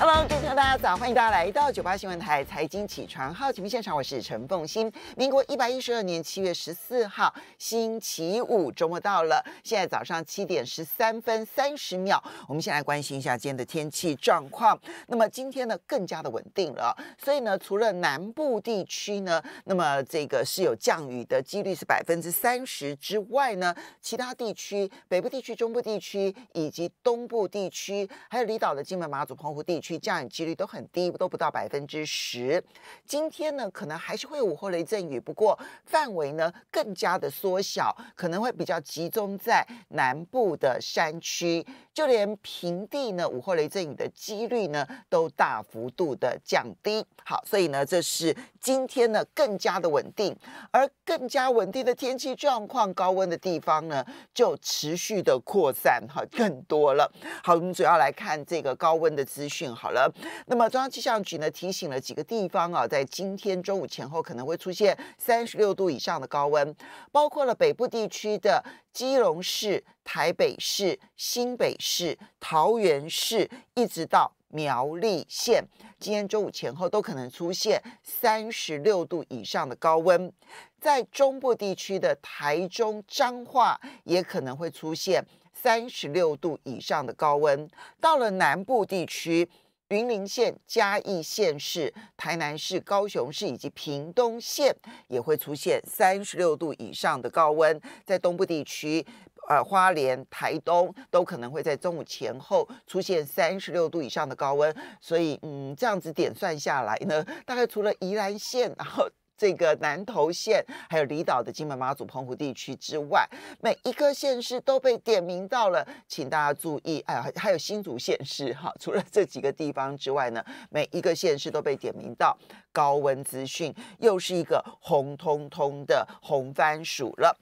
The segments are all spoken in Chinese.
Hello，早大家早，欢迎大家来到九八新闻台财经起床号节目现场，我是陈凤欣。民国一百一十二年七月十四号，星期五，周末到了，现在早上七点十三分三十秒，我们先来关心一下今天的天气状况。那么今天呢，更加的稳定了，所以呢，除了南部地区呢，那么这个是有降雨的几率是百分之三十之外呢，其他地区、北部地区、中部地区以及东部地区，还有离岛的金门、马祖、澎湖地区。区降雨几率都很低，都不到百分之十。今天呢，可能还是会午后雷阵雨，不过范围呢更加的缩小，可能会比较集中在南部的山区。就连平地呢，午后雷阵雨的几率呢都大幅度的降低。好，所以呢，这是今天呢更加的稳定，而更加稳定的天气状况，高温的地方呢就持续的扩散哈，更多了。好，我们主要来看这个高温的资讯。好了，那么中央气象局呢提醒了几个地方啊，在今天中午前后可能会出现三十六度以上的高温，包括了北部地区的基隆市、台北市、新北市、桃园市，一直到苗栗县，今天中午前后都可能出现三十六度以上的高温。在中部地区的台中彰化也可能会出现三十六度以上的高温。到了南部地区。云林县、嘉义县市、台南市、高雄市以及屏东县也会出现三十六度以上的高温，在东部地区，呃，花莲、台东都可能会在中午前后出现三十六度以上的高温，所以，嗯，这样子点算下来呢，大概除了宜兰县，然后。这个南投县，还有离岛的金门、马祖、澎湖地区之外，每一个县市都被点名到了，请大家注意。哎，还有新竹县市，哈，除了这几个地方之外呢，每一个县市都被点名到。高温资讯又是一个红彤彤的红番薯了。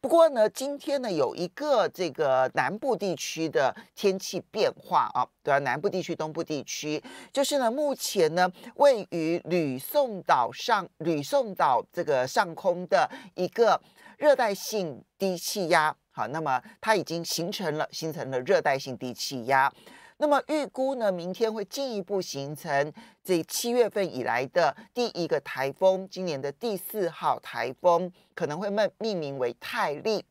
不过呢，今天呢有一个这个南部地区的天气变化啊，对啊，南部地区、东部地区，就是呢目前呢位于吕宋岛上、吕宋岛这个上空的一个热带性低气压。好，那么它已经形成了，形成了热带性低气压。那么预估呢，明天会进一步形成这七月份以来的第一个台风，今年的第四号台风可能会命命名为泰利。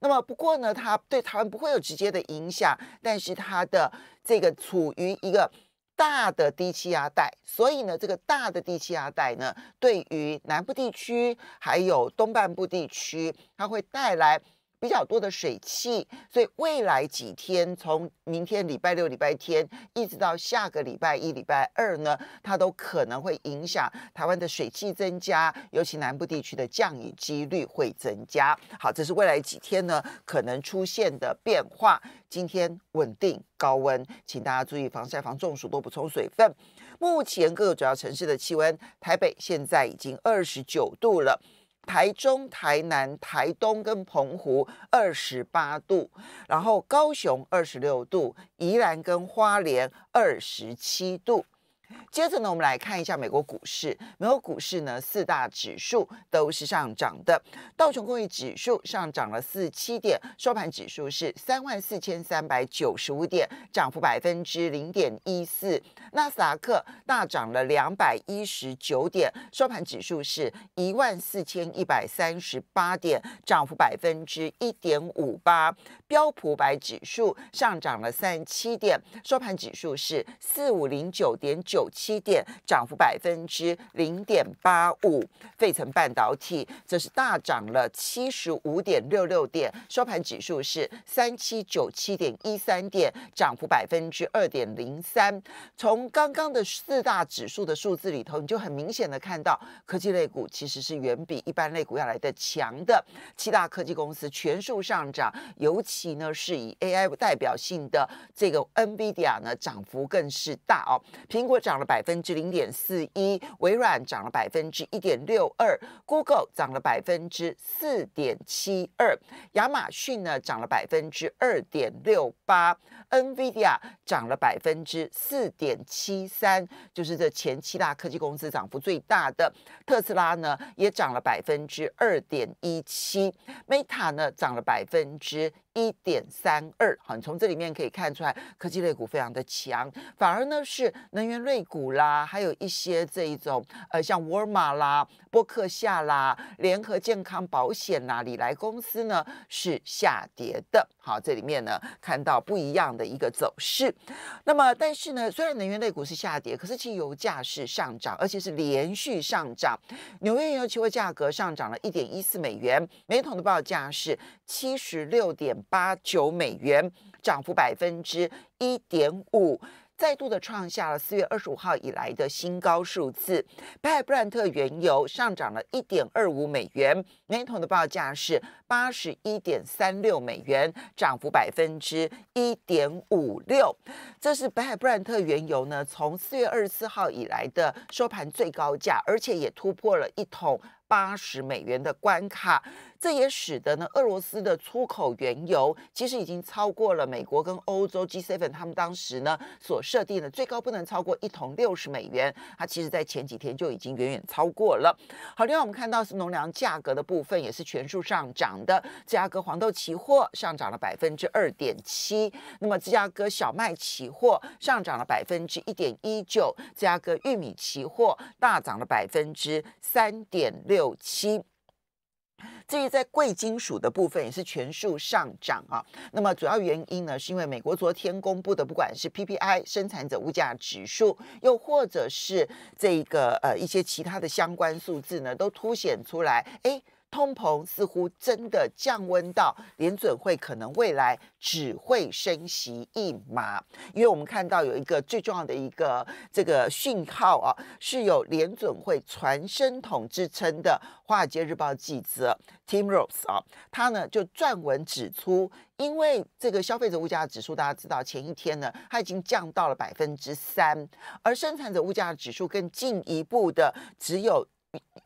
那么不过呢，它对台湾不会有直接的影响，但是它的这个处于一个大的低气压带，所以呢，这个大的低气压带呢，对于南部地区还有东半部地区，它会带来。比较多的水汽，所以未来几天，从明天礼拜六、礼拜天，一直到下个礼拜一、礼拜二呢，它都可能会影响台湾的水汽增加，尤其南部地区的降雨几率会增加。好，这是未来几天呢可能出现的变化。今天稳定高温，请大家注意防晒、防中暑，多补充水分。目前各个主要城市的气温，台北现在已经二十九度了。台中、台南、台东跟澎湖二十八度，然后高雄二十六度，宜兰跟花莲二十七度。接着呢，我们来看一下美国股市。美国股市呢，四大指数都是上涨的。道琼工业指数上涨了四七点，收盘指数是三万四千三百九十五点，涨幅百分之零点一四。纳斯达克大涨了两百一十九点，收盘指数是一万四千一百三十八点，涨幅百分之一点五八。标普百指数上涨了三十七点，收盘指数是四五零九点九。九七点，涨幅百分之零点八五。费城半导体则是大涨了七十五点六六点，收盘指数是三七九七点一三点，涨幅百分之二点零三。从刚刚的四大指数的数字里头，你就很明显的看到，科技类股其实是远比一般类股要来的强的。七大科技公司全数上涨，尤其呢是以 AI 代表性的这个 NVIDIA 呢，涨幅更是大哦。苹果。涨了百分之零点四一，微软涨了百分之一点六二，Google 涨了百分之四点七二，亚马逊呢涨了百分之二点六八，NVIDIA 涨了百分之四点七三，就是这前七大科技公司涨幅最大的。特斯拉呢也涨了百分之二点一七，Meta 呢涨了百分之。一点三二，好，你从这里面可以看出来，科技类股非常的强，反而呢是能源类股啦，还有一些这一种，呃，像沃尔玛啦、波克夏啦、联合健康保险啦、里来公司呢是下跌的，好，这里面呢看到不一样的一个走势，那么但是呢，虽然能源类股是下跌，可是其油价是上涨，而且是连续上涨，纽约原油期货价格上涨了一点一四美元，每桶的报价是七十六点。八九美元，涨幅百分之一点五，再度的创下了四月二十五号以来的新高数字。北海布兰特原油上涨了一点二五美元，每桶的报价是八十一点三六美元，涨幅百分之一点五六。这是北海布兰特原油呢，从四月二十四号以来的收盘最高价，而且也突破了一桶。八十美元的关卡，这也使得呢，俄罗斯的出口原油其实已经超过了美国跟欧洲 G Seven 他们当时呢所设定的最高不能超过一桶六十美元。它其实，在前几天就已经远远超过了。好，另外我们看到是农粮价格的部分也是全数上涨的。芝加哥黄豆期货上涨了百分之二点七，那么芝加哥小麦期货上涨了百分之一点一九，芝加哥玉米期货大涨了百分之三点六。六七。至于在贵金属的部分，也是全数上涨啊。那么主要原因呢，是因为美国昨天公布的不管是 PPI 生产者物价指数，又或者是这个呃一些其他的相关数字呢，都凸显出来，哎。通膨似乎真的降温到联准会可能未来只会升息一码，因为我们看到有一个最重要的一个这个讯号啊，是有联准会传声筒之称的《华尔街日报》记者 Tim r o s e 啊，他呢就撰文指出，因为这个消费者物价指数大家知道前一天呢，它已经降到了百分之三，而生产者物价指数更进一步的只有。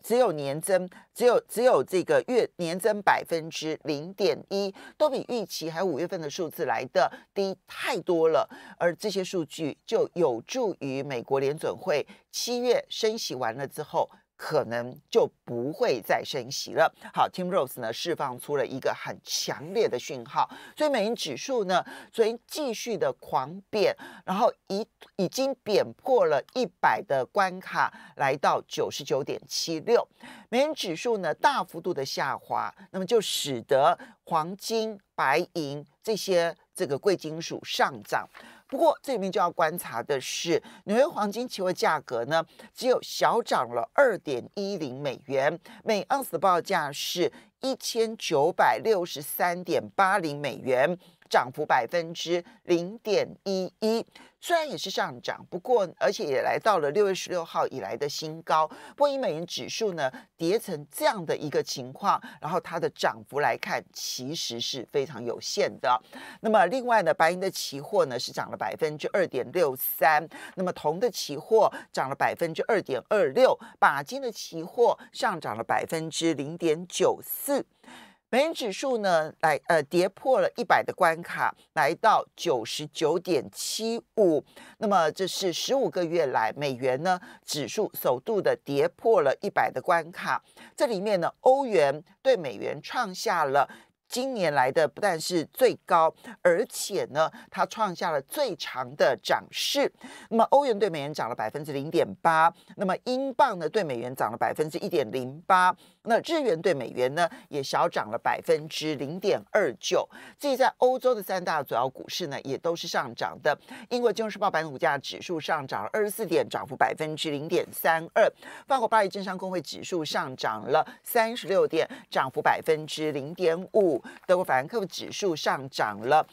只有年增，只有只有这个月年增百分之零点一，都比预期还有五月份的数字来的低太多了，而这些数据就有助于美国联准会七月升息完了之后。可能就不会再升息了。好，Tim Rose 呢释放出了一个很强烈的讯号，所以美元指数呢，所以继续的狂贬，然后已已经贬破了一百的关卡，来到九十九点七六。美元指数呢大幅度的下滑，那么就使得黄金、白银这些。这个贵金属上涨，不过这里面就要观察的是，纽约黄金期货价格呢，只有小涨了二点一零美元，每盎司的报价是一千九百六十三点八零美元，涨幅百分之零点一一。虽然也是上涨，不过而且也来到了六月十六号以来的新高。不过，以美元指数呢跌成这样的一个情况，然后它的涨幅来看，其实是非常有限的。那么，另外呢，白银的期货呢是涨了百分之二点六三，那么铜的期货涨了百分之二点二六，钯金的期货上涨了百分之零点九四。美元指数呢，来呃跌破了一百的关卡，来到九十九点七五。那么这是十五个月来，美元呢指数首度的跌破了一百的关卡。这里面呢，欧元对美元创下了。今年来的不但是最高，而且呢，它创下了最长的涨势。那么，欧元对美元涨了百分之零点八，那么英镑呢对美元涨了百分之一点零八，那日元对美元呢也小涨了百分之零点二九。即在欧洲的三大主要股市呢也都是上涨的。英国金融时报板股价指数上涨二十四点，涨幅百分之零点三二。法国巴黎政商工会指数上涨了三十六点，涨幅百分之零点五。德国法兰克福指数上涨了，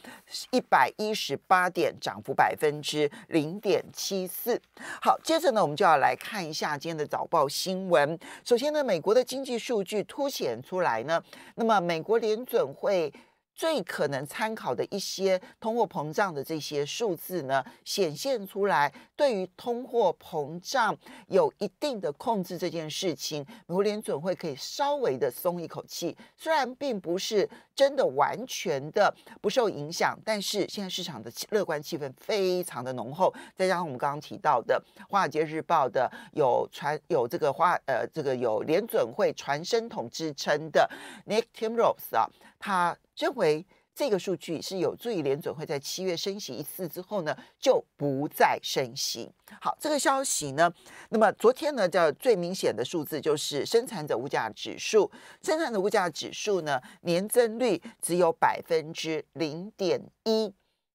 一百一十八点，涨幅百分之零点七四。好，接着呢，我们就要来看一下今天的早报新闻。首先呢，美国的经济数据凸显出来呢，那么美国联准会。最可能参考的一些通货膨胀的这些数字呢，显现出来对于通货膨胀有一定的控制这件事情，美国联准会可以稍微的松一口气。虽然并不是真的完全的不受影响，但是现在市场的乐观气氛非常的浓厚。再加上我们刚刚提到的华尔街日报的有传有这个华呃这个有联准会传声筒之称的 Nick Tim r o s e 啊，他。认为这个数据是有助于联准会在七月升息一次之后呢，就不再升息。好，这个消息呢，那么昨天呢叫最明显的数字就是生产者物价指数，生产者物价指数呢年增率只有百分之零点一。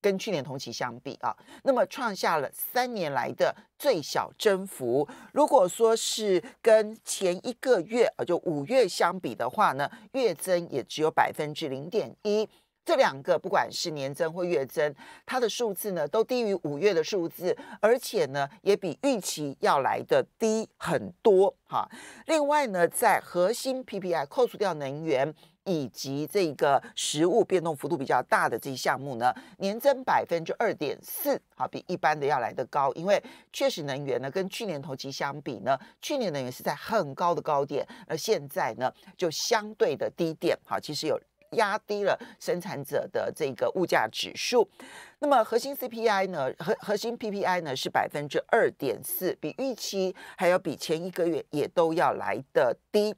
跟去年同期相比啊，那么创下了三年来的最小增幅。如果说是跟前一个月啊，就五月相比的话呢，月增也只有百分之零点一。这两个不管是年增或月增，它的数字呢都低于五月的数字，而且呢也比预期要来的低很多哈。另外呢，在核心 PPI 扣除掉能源。以及这个实物变动幅度比较大的这些项目呢，年增百分之二点四，好比一般的要来得高，因为确实能源呢跟去年同期相比呢，去年能源是在很高的高点，而现在呢就相对的低点，好其实有压低了生产者的这个物价指数。那么核心 CPI 呢？核核心 PPI 呢？是百分之二点四，比预期还有比前一个月也都要来的低。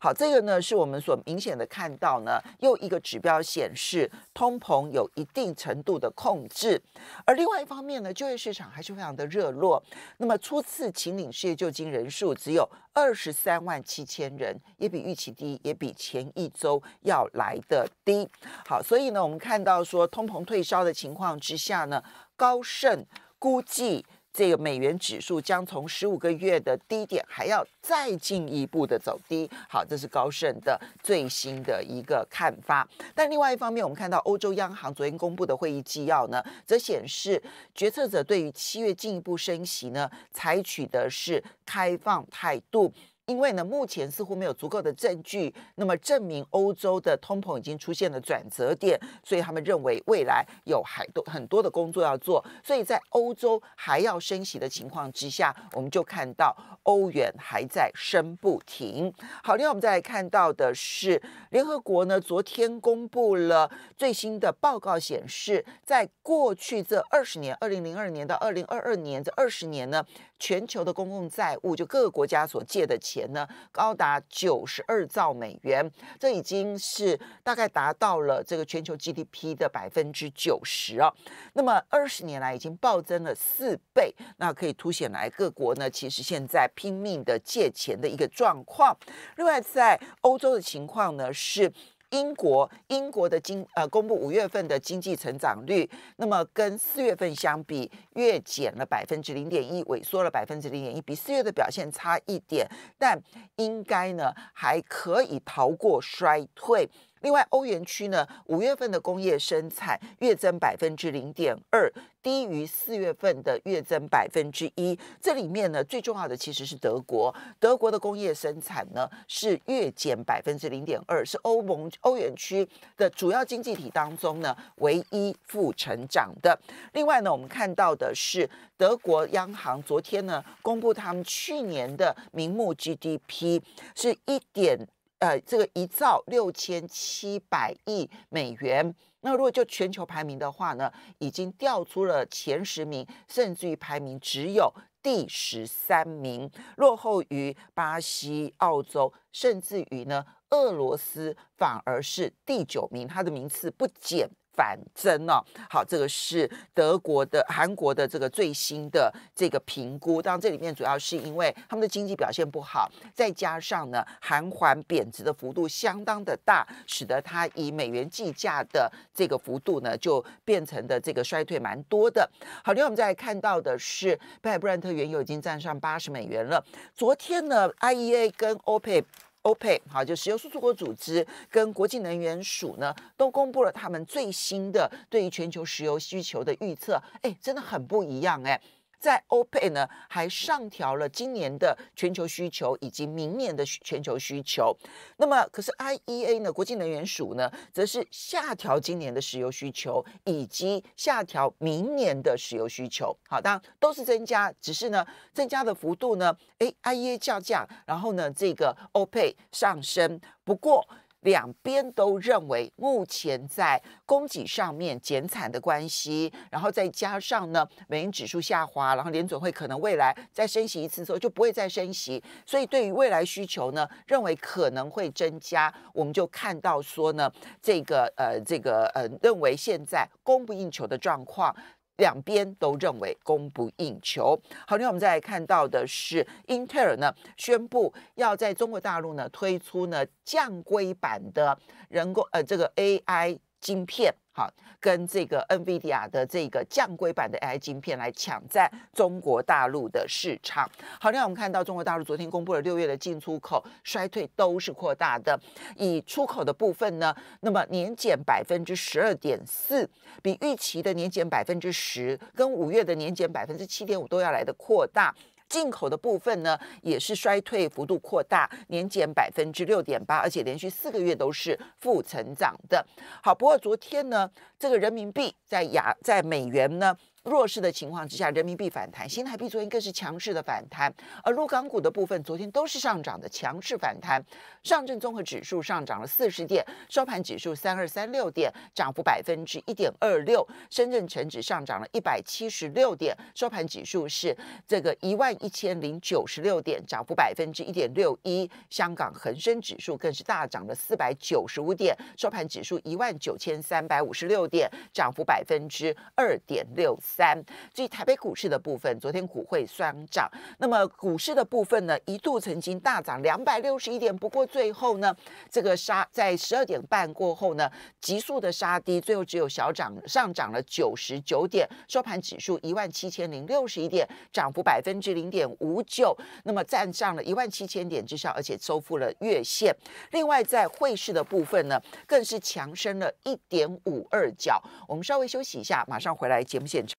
好，这个呢是我们所明显的看到呢，又一个指标显示通膨有一定程度的控制。而另外一方面呢，就业市场还是非常的热络。那么初次请领失业救济人数只有二十三万七千人，也比预期低，也比前一周要来的低。好，所以呢，我们看到说通膨退烧的情况。之下呢，高盛估计这个美元指数将从十五个月的低点还要再进一步的走低。好，这是高盛的最新的一个看法。但另外一方面，我们看到欧洲央行昨天公布的会议纪要呢，则显示决策者对于七月进一步升息呢，采取的是开放态度。因为呢，目前似乎没有足够的证据，那么证明欧洲的通膨已经出现了转折点，所以他们认为未来有还多很多的工作要做，所以在欧洲还要升息的情况之下，我们就看到欧元还在升不停。好，另外我们再来看到的是，联合国呢昨天公布了最新的报告，显示在过去这二十年，二零零二年到二零二二年这二十年呢。全球的公共债务，就各个国家所借的钱呢，高达九十二兆美元，这已经是大概达到了这个全球 GDP 的百分之九十啊。那么二十年来已经暴增了四倍，那可以凸显来各国呢，其实现在拼命的借钱的一个状况。另外，在欧洲的情况呢是。英国，英国的经呃公布五月份的经济成长率，那么跟四月份相比，月减了百分之零点一，萎缩了百分之零点一，比四月的表现差一点，但应该呢还可以逃过衰退。另外，欧元区呢，五月份的工业生产月增百分之零点二，低于四月份的月增百分之一。这里面呢，最重要的其实是德国，德国的工业生产呢是月减百分之零点二，是欧盟、欧元区的主要经济体当中呢唯一负成长的。另外呢，我们看到的是德国央行昨天呢公布他们去年的名目 GDP 是一点。呃，这个一兆六千七百亿美元，那如果就全球排名的话呢，已经掉出了前十名，甚至于排名只有第十三名，落后于巴西、澳洲，甚至于呢，俄罗斯反而是第九名，它的名次不减。反增哦，好，这个是德国的、韩国的这个最新的这个评估。当然，这里面主要是因为他们的经济表现不好，再加上呢，韩环贬值的幅度相当的大，使得它以美元计价的这个幅度呢，就变成的这个衰退蛮多的。好，另外我们再来看到的是，布兰特原油已经站上八十美元了。昨天呢，IEA 跟 OPEC。欧佩好，就石油输出国组织跟国际能源署呢，都公布了他们最新的对于全球石油需求的预测，哎，真的很不一样，哎。在欧佩呢还上调了今年的全球需求以及明年的全球需求，那么可是 IEA 呢国际能源署呢则是下调今年的石油需求以及下调明年的石油需求。好，当然都是增加，只是呢增加的幅度呢，哎 IEA 较降，然后呢这个欧佩上升。不过。两边都认为，目前在供给上面减产的关系，然后再加上呢，美元指数下滑，然后联准会可能未来再升息一次之后就不会再升息，所以对于未来需求呢，认为可能会增加，我们就看到说呢，这个呃，这个呃，认为现在供不应求的状况。两边都认为供不应求。好，那我们再来看到的是，英特尔呢宣布要在中国大陆呢推出呢降规版的人工呃这个 AI 晶片。好，跟这个 NVDA i i 的这个降规版的 AI 晶片来抢占中国大陆的市场。好，另外我们看到中国大陆昨天公布了六月的进出口衰退都是扩大的，以出口的部分呢，那么年减百分之十二点四，比预期的年减百分之十，跟五月的年减百分之七点五都要来的扩大。进口的部分呢，也是衰退幅度扩大，年减百分之六点八，而且连续四个月都是负成长的。好，不过昨天呢，这个人民币在亚在美元呢。弱势的情况之下，人民币反弹，新台币昨天更是强势的反弹，而入港股的部分昨天都是上涨的强势反弹。上证综合指数上涨了四十点，收盘指数三二三六点，涨幅百分之一点二六。深圳成指上涨了一百七十六点，收盘指数是这个一万一千零九十六点，涨幅百分之一点六一。香港恒生指数更是大涨了四百九十五点，收盘指数一万九千三百五十六点，涨幅百分之二点六。三，至于台北股市的部分，昨天股汇双涨。那么股市的部分呢，一度曾经大涨两百六十一点，不过最后呢，这个杀在十二点半过后呢，急速的杀低，最后只有小涨，上涨了九十九点，收盘指数一万七千零六十一点，涨幅百分之零点五九，那么站上了一万七千点之上，而且收复了月线。另外在汇市的部分呢，更是强升了一点五二角。我们稍微休息一下，马上回来节目现场。